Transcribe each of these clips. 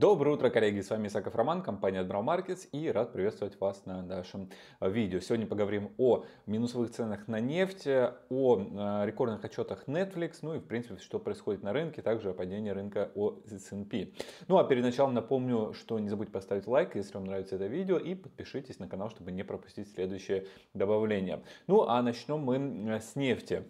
Доброе утро, коллеги! С вами Исаков Роман, компания Admiral Markets и рад приветствовать вас на нашем э, видео. Сегодня поговорим о минусовых ценах на нефть, о э, рекордных отчетах Netflix, ну и в принципе, что происходит на рынке, также о падении рынка о S&P. Ну а перед началом напомню, что не забудьте поставить лайк, если вам нравится это видео и подпишитесь на канал, чтобы не пропустить следующее добавление. Ну а начнем мы э, с нефти.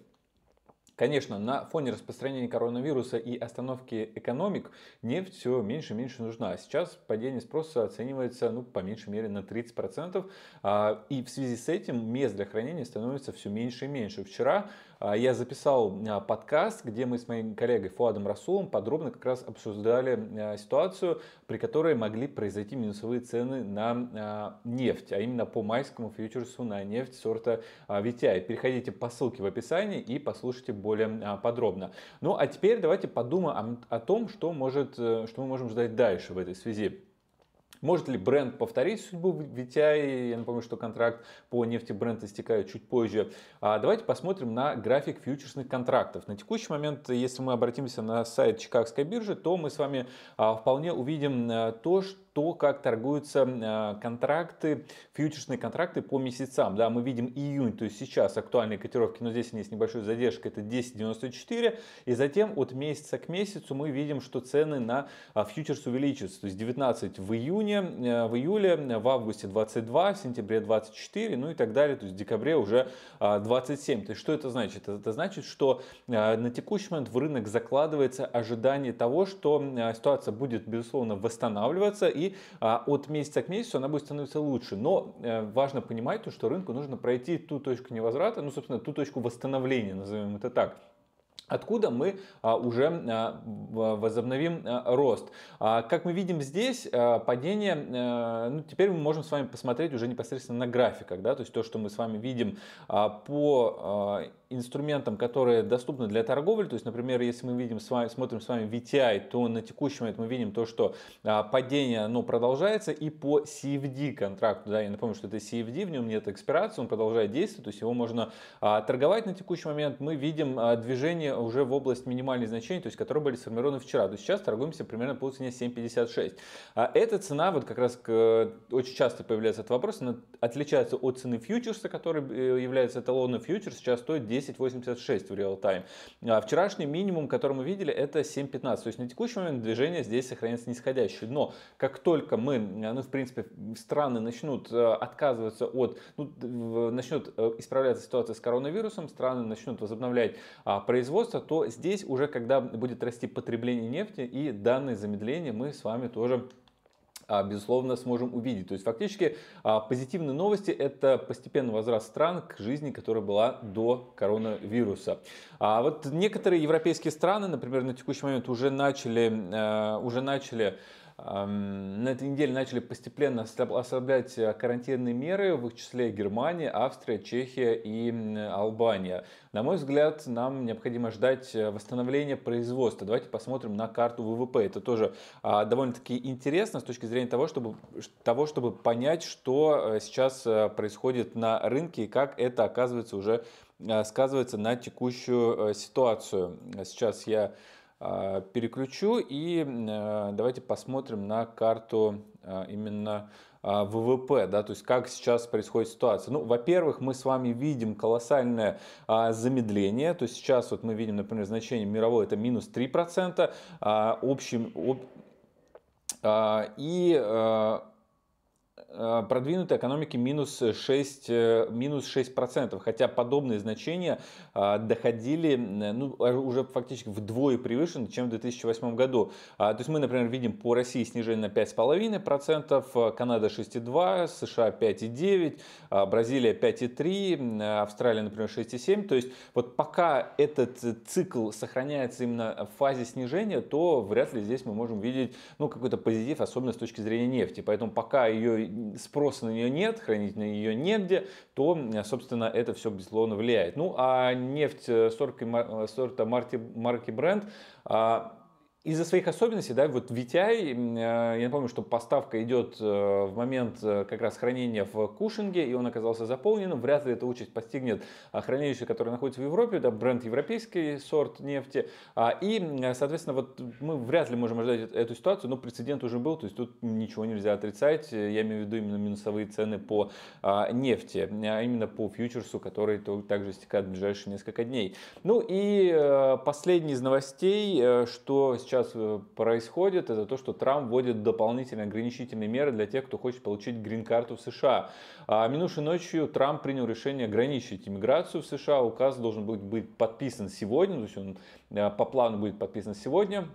Конечно, на фоне распространения коронавируса и остановки экономик нефть все меньше и меньше нужна. Сейчас падение спроса оценивается ну, по меньшей мере на 30%. А, и в связи с этим мест для хранения становится все меньше и меньше. Вчера а, я записал а, подкаст, где мы с моим коллегой Фуадом Расулом подробно как раз обсуждали а, ситуацию, при которой могли произойти минусовые цены на нефть, а именно по майскому фьючерсу на нефть сорта VTI. Переходите по ссылке в описании и послушайте более подробно. Ну а теперь давайте подумаем о том, что, может, э, что мы можем ждать дальше в этой связи. Может ли бренд повторить судьбу VTI? Я напомню, что контракт по нефти бренда истекает чуть позже. А давайте посмотрим на график фьючерсных контрактов. На текущий момент, если мы обратимся на сайт Чикагской биржи, то мы с вами а, вполне увидим а, то, что то, как торгуются э, контракты, фьючерсные контракты по месяцам. Да, мы видим июнь, то есть сейчас актуальные котировки, но здесь они с небольшой задержка. это 10.94. И затем от месяца к месяцу мы видим, что цены на а, фьючерс увеличиваются. То есть 19 в июне, э, в июле, в августе 22, в сентябре 24, ну и так далее. То есть в декабре уже 27. А, то есть что это значит? Это значит, что э, на текущий момент в рынок закладывается ожидание того, что ситуация будет, безусловно, восстанавливаться и а, от месяца к месяцу она будет становиться лучше. Но э, важно понимать то, что рынку нужно пройти ту точку невозврата, ну, собственно, ту точку восстановления, назовем это так откуда мы а, уже а, возобновим а, рост. Как мы видим здесь, падение, ну, теперь мы можем с вами посмотреть уже непосредственно на графиках, да, то есть то, что мы с вами видим по инструментам, которые доступны для торговли, то есть, например, если мы видим с вами, смотрим с вами VTI, то на текущий момент мы видим то, что падение, оно продолжается, и по CFD контракту, да, я напомню, что это CFD, в нем нет экспирации, он продолжает действовать, то есть его можно торговать на текущий момент, мы видим движение уже в область минимальных значений, то есть которые были сформированы вчера. То есть сейчас торгуемся примерно по цене 7,56. А эта цена, вот как раз э, очень часто появляется этот вопрос, она отличается от цены фьючерса, который э, является эталонным фьючерс, сейчас стоит 10,86 в реал-тайм. А вчерашний минимум, который мы видели, это 7,15. То есть на текущий момент движение здесь сохраняется нисходящее. Но как только мы, э, ну в принципе, страны начнут отказываться от, ну, начнет исправляться ситуация с коронавирусом, страны начнут возобновлять а, производство, производства, то здесь уже, когда будет расти потребление нефти и данное замедление мы с вами тоже а, безусловно, сможем увидеть. То есть фактически а, позитивные новости – это постепенный возраст стран к жизни, которая была до коронавируса. А вот некоторые европейские страны, например, на текущий момент уже начали, э, уже начали на этой неделе начали постепенно ослаблять э, карантинные меры, в их числе Германия, Австрия, Чехия и Албания. На мой взгляд, нам необходимо ждать э, восстановления производства. Давайте посмотрим на карту ВВП. Это тоже а, довольно-таки интересно с точки зрения того, чтобы, того, чтобы понять, что э, сейчас происходит на рынке и как это оказывается уже сказывается на текущую ситуацию. Сейчас я а, переключу и а, давайте посмотрим на карту а, именно ВВП, да, то есть как сейчас происходит ситуация. Ну, во-первых, мы с вами видим колоссальное а, замедление, то есть сейчас вот мы видим, например, значение мировое это минус 3%, а, общим, об, а, и Э, продвинутой экономики минус 6%, э, минус 6%, хотя подобные значения э, доходили ну, а уже фактически вдвое превышены, чем в 2008 году. А, то есть мы, например, видим по России снижение на 5,5%, Канада 6,2%, США 5,9%, Бразилия 5,3%, Австралия, например, 6,7%. То есть вот пока этот цикл сохраняется именно в фазе снижения, то вряд ли здесь мы можем видеть ну, какой-то позитив, особенно с точки зрения нефти. Поэтому пока ее спроса на нее нет, хранить на нее негде, то, э, собственно, это все, безусловно, влияет. Ну, а нефть э, э, сорта марки, марки бренд из-за своих особенностей, да, вот VTI, э, я напомню, что поставка идет э, в момент э, как раз хранения в Кушинге, и он оказался заполнен. Вряд ли эта участь постигнет а, хранилище, которое находится в Европе, да, бренд европейский сорт нефти. А, и, соответственно, вот мы вряд ли можем ожидать эту ситуацию, но прецедент уже был, то есть тут ничего нельзя отрицать. Я имею в виду именно минусовые цены по а, нефти, а именно по фьючерсу, который также стекает в ближайшие несколько дней. Ну и последний из новостей, что сейчас сейчас э, происходит, это то, что Трамп вводит дополнительные ограничительные меры для тех, кто хочет получить грин-карту в США. А минувшей ночью Трамп принял решение ограничить иммиграцию в США. Указ должен быть, быть подписан сегодня, то есть он э, по плану будет подписан сегодня.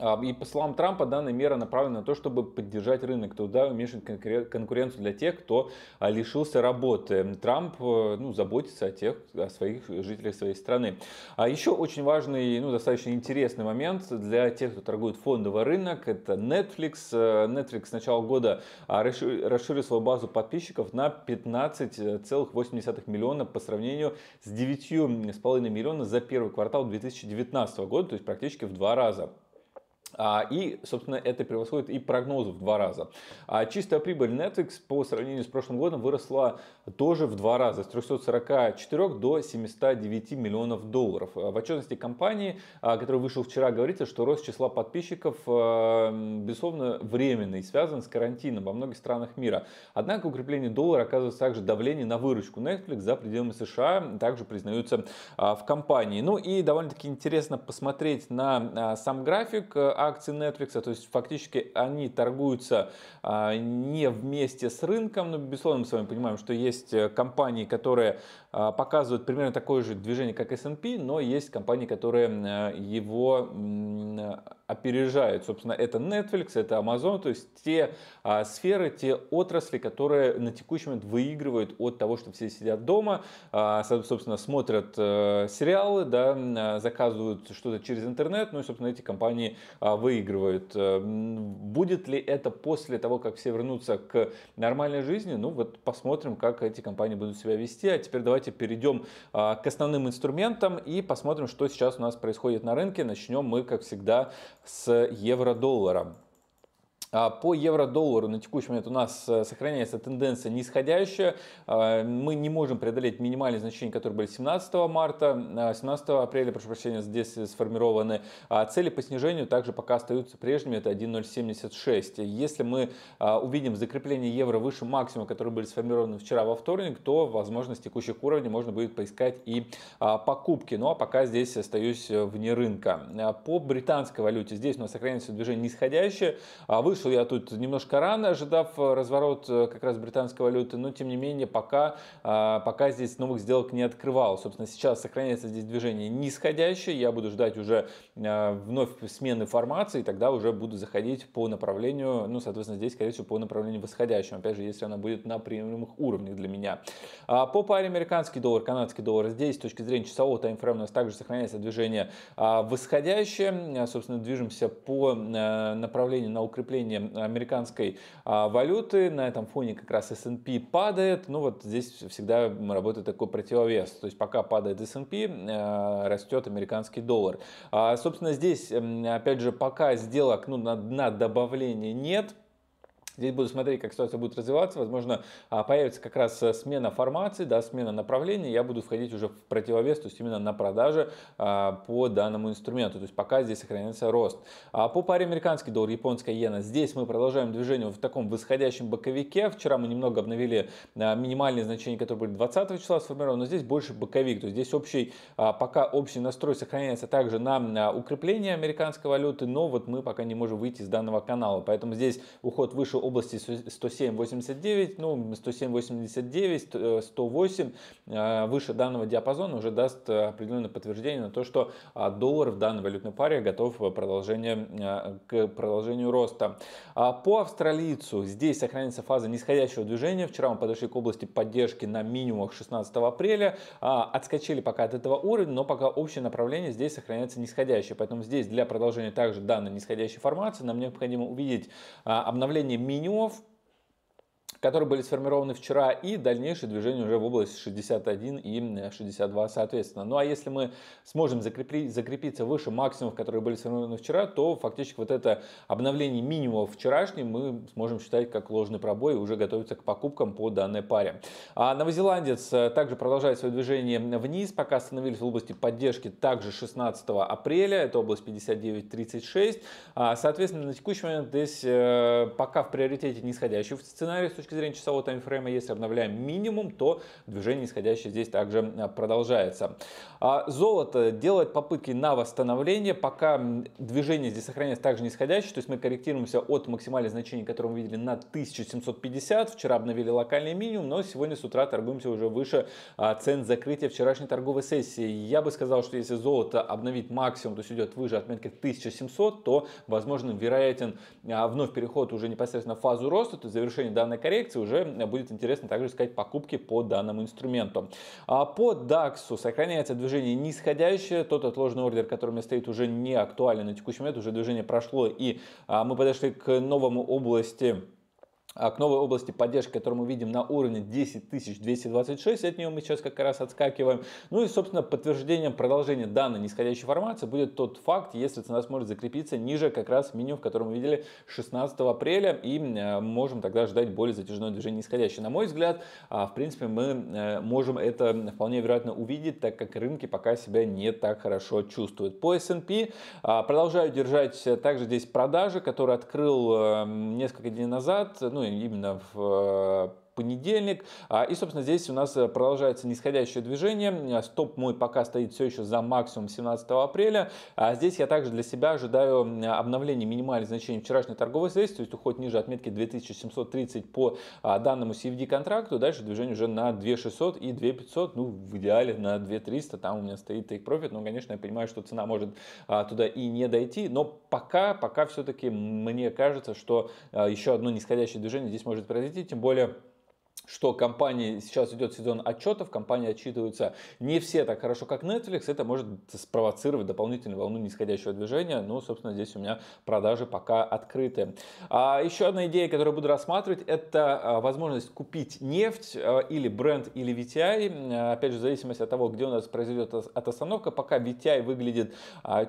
И по словам Трампа, данная мера направлена на то, чтобы поддержать рынок туда, уменьшить конкуренцию для тех, кто а, лишился работы. Трамп э, ну, заботится о тех, о своих жителях своей страны. А еще очень важный, ну, достаточно интересный момент для тех, кто торгует фондовый рынок, это Netflix. Э, Netflix с начала года а, расширил свою базу подписчиков на 15,8 миллиона по сравнению с 9,5 миллиона за первый квартал 2019 года, то есть практически в два раза. А, и, собственно, это превосходит и прогнозы в два раза. А чистая прибыль Netflix по сравнению с прошлым годом выросла тоже в два раза, с 344 до 709 миллионов долларов. А, в отчетности компании, а, который вышел вчера, говорится, что рост числа подписчиков, безусловно, временный, связан с карантином во многих странах мира. Однако укрепление доллара оказывает также давление на выручку Netflix за пределами США, также признаются в компании. Ну и довольно-таки интересно посмотреть на сам график акций Netflix, то есть фактически они торгуются а, не вместе с рынком, но ну, безусловно мы с вами понимаем, что есть э, компании, которые а, показывают примерно такое же движение, как S&P, но есть компании, которые э, его э, опережают. Собственно, это Netflix, это Amazon, то есть те а, сферы, те отрасли, которые на текущий момент выигрывают от того, что все сидят дома, собственно, смотрят сериалы, да, заказывают что-то через интернет, ну и, собственно, эти компании а, выигрывают. Э, будет ли это после того, как все вернутся к нормальной жизни? Ну вот посмотрим, как эти компании будут себя вести. А теперь давайте перейдем а, к основным инструментам и посмотрим, что сейчас у нас происходит на рынке. Начнем мы, как всегда, с евро-доллара. А, по евро-доллару на текущий момент у нас э, сохраняется тенденция нисходящая. А, мы не можем преодолеть минимальные значения, которые были 17 марта, 17 а, апреля, прошу прощения, здесь сформированы. А цели по снижению также пока остаются прежними, это 1.076. Если мы увидим закрепление евро выше максимума, которые были сформированы вчера во вторник, то, возможно, с текущих уровней можно будет поискать и покупки. Ну а пока здесь остаюсь э, вне рынка. По британской валюте здесь у нас сохраняется движение нисходящее. Выше вышел я тут немножко рано, ожидав э, разворот э, как раз британской валюты, но тем не менее пока, а, пока здесь новых сделок не открывал. Собственно, сейчас сохраняется здесь движение нисходящее, я буду ждать уже э, вновь смены формации, и тогда уже буду заходить по направлению, ну, соответственно, здесь, скорее всего, по направлению восходящему, опять же, если она будет на приемлемых уровнях для меня. А по паре американский доллар, канадский доллар, здесь с точки зрения часового таймфрейма у нас также сохраняется движение а, восходящее, собственно, движемся по направлению на укрепление ослабление американской а, валюты, на этом фоне как раз S&P падает, ну вот здесь всегда работает такой противовес, то есть пока падает S&P, э, растет американский доллар. А, собственно, здесь, опять же, пока сделок ну, на добавление нет, Здесь буду смотреть, как ситуация будет развиваться. Возможно, а, появится как раз э, смена формации, да, смена направления. Я буду входить уже в противовес, то есть именно на продажи а, по данному инструменту. То есть пока здесь сохраняется рост. А, по паре американский доллар, японская иена. Здесь мы продолжаем движение в таком восходящем боковике. Вчера мы немного обновили минимальные значения, которые были 20 числа сформированы, но здесь больше боковик. То есть здесь общий, пока общий настрой сохраняется также на укрепление американской валюты, но вот мы пока не можем выйти из данного канала. Поэтому здесь уход выше области 107,89, ну 107,89, 108 э, э, выше данного диапазона уже даст э, определенное подтверждение на то, что а, доллар в данной валютной паре готов к продолжению, к продолжению роста. А, по австралийцу здесь сохранится фаза нисходящего движения. Вчера мы подошли к области поддержки на минимумах 16 апреля, а, отскочили пока от этого уровня, но пока общее направление здесь сохраняется нисходящее, поэтому здесь для продолжения также данной нисходящей формации нам необходимо увидеть обновление минимума Менев которые были сформированы вчера, и дальнейшее движение уже в область 61 и 62 э, соответственно. Ну а если мы сможем закрепить, закрепиться выше максимумов, которые были сформированы вчера, то фактически вот это обновление минимума вчерашнего мы сможем считать как ложный пробой и уже готовиться к покупкам по данной паре. А новозеландец э, также продолжает свое движение вниз, пока остановились в области поддержки также 16 апреля, это область 59.36. А, соответственно, на текущий момент здесь э, пока в приоритете нисходящий сценарий с точки точки зрения часового таймфрейма. Если обновляем минимум, то движение нисходящее здесь также э, продолжается. А золото делает попытки на восстановление, пока движение здесь сохраняется также нисходящее, то есть мы корректируемся от максимальных значений, которые мы видели на 1750, вчера обновили локальный минимум, но сегодня с утра торгуемся уже выше а, цен закрытия вчерашней торговой сессии. Я бы сказал, что если золото обновить максимум, то есть идет выше отметки 1700, то возможно вероятен а, вновь переход уже непосредственно в фазу роста, то есть завершение данной коррекции, коррекции уже будет интересно также искать покупки по данному инструменту. А, по DAX сохраняется движение нисходящее, тот отложенный ордер, который у меня стоит, уже не актуален на текущий момент, уже движение прошло и а, мы подошли к новому области а к новой области поддержки, которую мы видим на уровне 10226, от нее мы сейчас как раз отскакиваем. Ну и, собственно, подтверждением продолжения данной нисходящей формации будет тот факт, если цена сможет закрепиться ниже как раз меню, в котором мы видели 16 апреля, и э, можем тогда ждать более затяжное движение нисходящее. На мой взгляд, а, в принципе, мы э, можем это вполне вероятно увидеть, так как рынки пока себя не так хорошо чувствуют. По S&P а, продолжаю держать э, также здесь продажи, которые открыл несколько дней назад, ну именно в э, понедельник. А, и, собственно, здесь у нас э, продолжается нисходящее движение. А, стоп мой пока стоит все еще за максимум 17 апреля. А здесь я также для себя ожидаю обновления минимальных значений вчерашней торговой сессии, то есть уход ниже отметки 2730 по данному CFD-контракту. Дальше движение уже на 2600 и 2500, ну, в идеале на 2300. Там у меня стоит take profit. но конечно, я понимаю, что цена может туда и не дойти, но пока, пока все-таки мне кажется, что еще одно нисходящее движение здесь может произойти, тем более что компании сейчас идет сезон отчетов, компании отчитываются не все так хорошо, как Netflix, это может спровоцировать дополнительную волну нисходящего движения. но ну, собственно, здесь у меня продажи пока открыты. А еще одна идея, которую буду рассматривать, это а, возможность купить нефть а, или бренд, или VTI. А, опять же, в зависимости от того, где у нас произойдет от остановка, пока VTI выглядит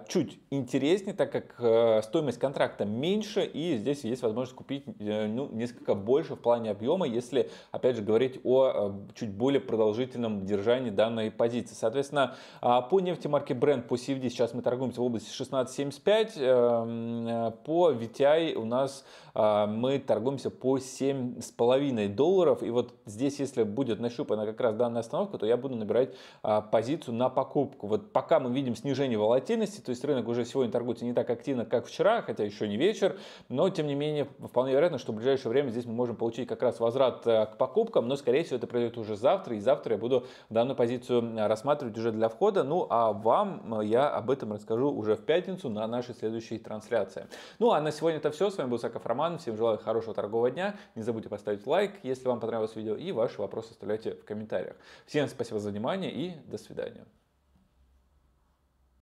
чуть интереснее, так как стоимость контракта меньше, и здесь есть возможность купить э, ну, несколько больше в плане объема, если, опять опять же, говорить о э, чуть более продолжительном держании данной позиции. Соответственно, а, по нефти марки Brent, по CFD сейчас мы торгуемся в области 16.75, эм, э, по VTI у нас э, мы торгуемся по 7,5 долларов, и вот здесь, если будет нащупана как раз данная остановка, то я буду набирать а, позицию на покупку. Вот пока мы видим снижение волатильности, то есть рынок уже сегодня торгуется не так активно, как вчера, хотя еще не вечер, но тем не менее вполне вероятно, что в ближайшее время здесь мы можем получить как раз возврат к покупке, покупкам, но, скорее всего, это произойдет уже завтра, и завтра я буду данную позицию э, рассматривать уже для входа. Ну, а вам э, я об этом расскажу уже в пятницу на нашей следующей трансляции. Ну, а на сегодня это все. С вами был Саков Роман. Всем желаю хорошего торгового дня. Не забудьте поставить лайк, если вам понравилось видео, и ваши вопросы оставляйте в комментариях. Всем спасибо за внимание и до свидания.